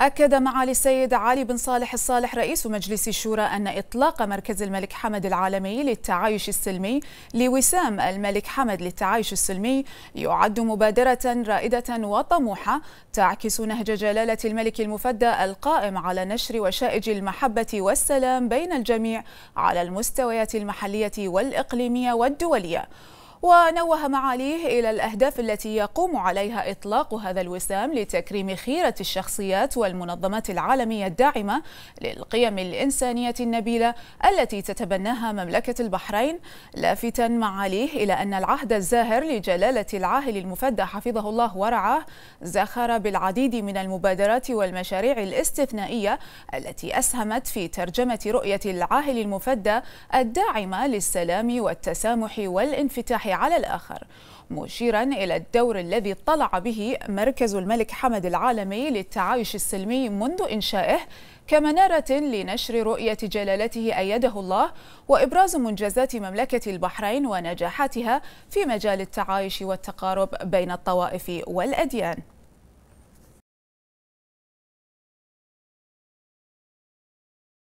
أكد معالي السيد علي بن صالح الصالح رئيس مجلس الشورى أن إطلاق مركز الملك حمد العالمي للتعايش السلمي لوسام الملك حمد للتعايش السلمي يعد مبادرة رائدة وطموحة تعكس نهج جلالة الملك المفدى القائم على نشر وشائج المحبة والسلام بين الجميع على المستويات المحلية والإقليمية والدولية ونوه معاليه إلى الأهداف التي يقوم عليها إطلاق هذا الوسام لتكريم خيرة الشخصيات والمنظمات العالمية الداعمة للقيم الإنسانية النبيلة التي تتبناها مملكة البحرين لافتا معاليه إلى أن العهد الزاهر لجلالة العاهل المفدى حفظه الله ورعاه زخر بالعديد من المبادرات والمشاريع الاستثنائية التي أسهمت في ترجمة رؤية العاهل المفدى الداعمة للسلام والتسامح والانفتاح على الآخر مشيرا إلى الدور الذي طلع به مركز الملك حمد العالمي للتعايش السلمي منذ إنشائه كمنارة لنشر رؤية جلالته أيده الله وإبراز منجزات مملكة البحرين ونجاحاتها في مجال التعايش والتقارب بين الطوائف والأديان